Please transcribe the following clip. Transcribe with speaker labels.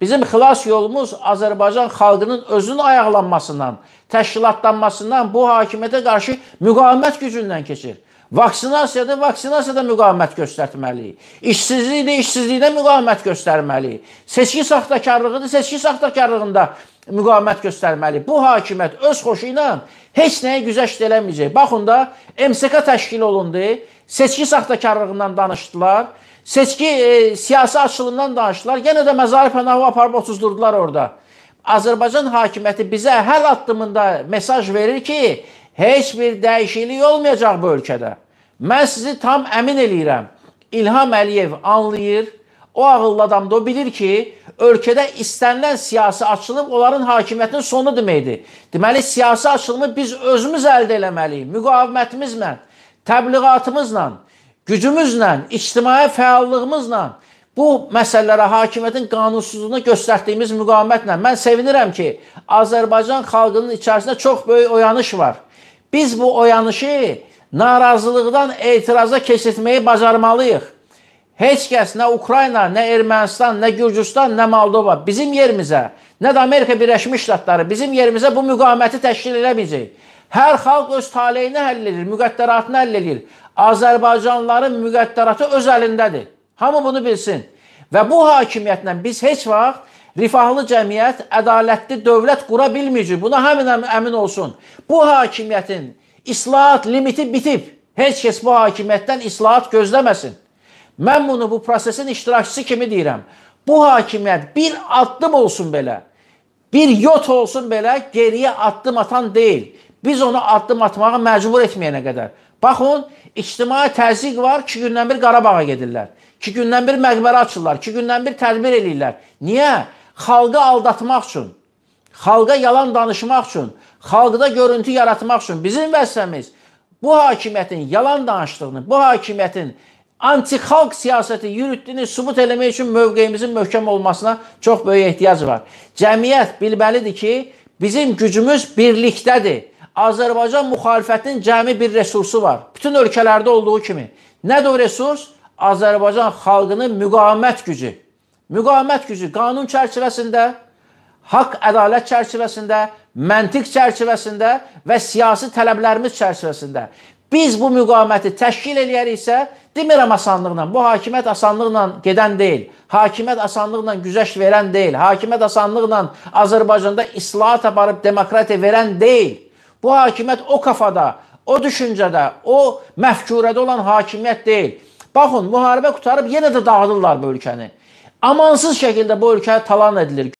Speaker 1: Bizim xilas yolumuz Azərbaycan xalqının özünün ayaqlanmasından, təşkilatlanmasından, bu hakimiyyətə qarşı müqavimət gücündən keçir. Vaksinasiyada vaksinasiyada müqavimət göstərməliyik. İşsizlikdə işsizlikdə müqavimət göstərməliyik. Seçki saxtakarlığında seçki saxtakarlığında müqavimət göstərməli. Bu hakimiyyət öz xoşu ilə heç nəyə güzəşt eləməyəcək. Baxın da MSK təşkil olundu. Seçki saxtakarlığından danışdılar. Seçki e, siyasi açılımdan danışdılar. Yenə də məzari pənahı aparıb otsuzdurdular orada. Azərbaycan hakimiyyəti bizə hər addımında mesaj verir ki, heç bir dəyişiklik olmayacaq bu ölkədə. Mən sizi tam əmin eləyirəm. İlham Əliyev anlayır, o ağıllı adam da o bilir ki, ölkədə istənilən siyasi açılım onların hakimiyyətinin sonu deməkdir. Deməli, siyasi açılımı biz özümüz əldə eləməliyik, müqavimətimizlə, təbliğatımızla, gücümüzlə, ictimai fəallığımızla bu məsələlərə hakimiyyətin qanunsuzluğuna göstərdiyimiz müqavimətlə mən sevinirəm ki, Azərbaycan xalqının içərisində çox böyük oyanış var. Biz bu oyanışı narazılıqdan etiraza keçirtməyi bacarmalıyıq. Heç kəs nə Ukrayna, nə Ermənistan, nə Gürcüstan, nə Moldova bizim yerimizə, nə də Amerika Birləşmiş Ştatları bizim yerimizə bu müqaviməti təşkil edə biləcək. Hər xalq öz taleyini həll edir, müqəddəratını həll edir. Azərbaycanlıların müqəddəratı öz əlindədir. Hamı bunu bilsin. Və bu hakimiyyətlə biz heç vaxt rifahlı cəmiyyət, ədalətli dövlət qura bilməyəcək. Buna həmin əmin olsun. Bu hakimiyyətin islahat limiti bitib. Heç kəs bu hakimiyyətdən islahat gözləməsin. Mən bunu bu prosesin iştirakçısı kimi deyirəm. Bu hakimiyyət bir addım olsun belə, bir yot olsun belə geriyə addım atan deyil. Biz onu addım atmağa məcbur etməyənə qədər. Baxın, ictimai təzyiq var, 2 gündən bir Qarabağa gedirlər. 2 gündən bir məqbərə açırlar, 2 gündən bir tədbir eləyirlər. Niyə? Xalqı aldatmaq üçün, xalqa yalan danışmaq üçün, xalqda görüntü yaratmaq üçün bizim vəzifəmiz bu hakimiyyətin yalan danışdığını, bu hakimiyyətin antixalq siyasəti yürütdüyünü sübut eləmək üçün mövqeyimizin möhkəm olmasına çox böyük ehtiyac var. Cəmiyyət bilməlidir ki, bizim gücümüz birlikdədir. Azərbaycan müxalifətinin cəmi bir resursu var. Bütün ölkələrdə olduğu kimi. Nədir o resurs? Azərbaycan xalqının müqavimət gücü. Müqavimət gücü qanun çərçivəsində, haqq ədalət çərçivəsində, məntiq çərçivəsində və siyasi tələblərimiz çərçivəsində. Biz bu müqaviməti təşkil eləyəriksə, demirəm asanlıqla, bu hakimiyyət asanlıqla gedən deyil. Hakimiyyət asanlıqla güzəş verən deyil. Hakimiyyət asanlıqla Azərbaycanda islahat aparıb demokratiya verən deyil. Bu hakimiyyət o kafada, o düşüncədə, o məfkurədə olan hakimiyyət deyil. Baxın, müharibə qutarıb yenə də dağıdırlar bu ölkəni. Amansız şəkildə bu ölkə talan edilir.